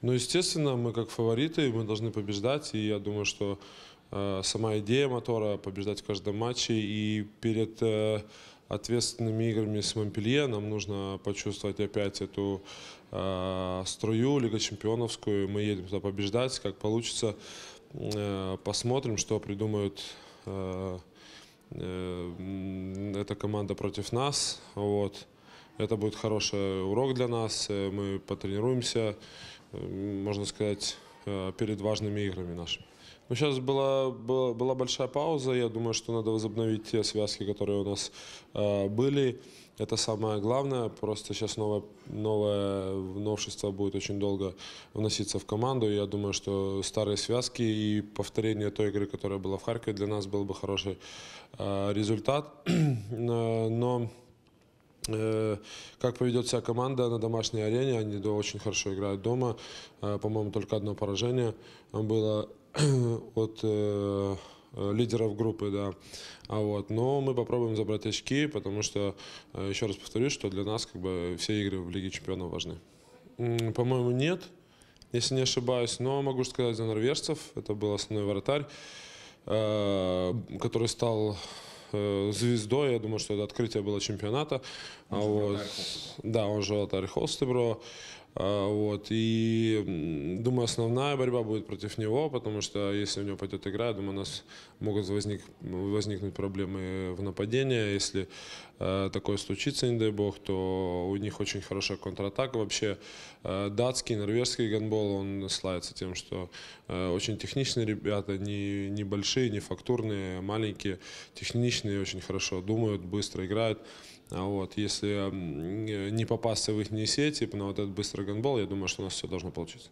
Ну, естественно, мы как фавориты, мы должны побеждать, и я думаю, что э, сама идея мотора побеждать в каждом матче, и перед э, ответственными играми с Монпелье нам нужно почувствовать опять эту э, струю Лига Чемпионовскую, мы едем туда побеждать, как получится, э, посмотрим, что придумают э, э, эта команда против нас, вот. Это будет хороший урок для нас, э, мы потренируемся, можно сказать, э, перед важными играми нашими. Ну, сейчас была, была, была большая пауза. Я думаю, что надо возобновить те связки, которые у нас э, были. Это самое главное. Просто сейчас новое, новое новшество будет очень долго вноситься в команду. Я думаю, что старые связки и повторение той игры, которая была в Харькове, для нас был бы хороший э, результат. Э, но Э, как поведет вся команда на домашней арене, они очень хорошо играют дома. Э, по-моему, только одно поражение было от э, лидеров группы, да. А вот, но мы попробуем забрать очки, потому что, еще раз повторюсь, что для нас как бы все игры в Лиге Чемпионов важны. По-моему, нет, если не ошибаюсь, но могу сказать за норвежцев, это был основной вратарь, который стал Э, звездой. Я думаю, что это открытие было чемпионата. Он вот. Да, он же вратарь Холстебро. А, вот. И думаю, основная борьба будет против него, потому что если у него пойдет игра, я думаю, у нас могут возник, возникнуть проблемы в нападении. Если э, такое случится, не дай бог, то у них очень хорошая контратака. Вообще э, датский, норвежский гандбол, он славится тем, что э, очень техничные ребята, не, не большие, не фактурные, а маленькие, техничные, очень хорошо думают, быстро играют. А вот, если не попасться в их сети, типа, на вот этот быстрый гандбол, я думаю, что у нас все должно получиться.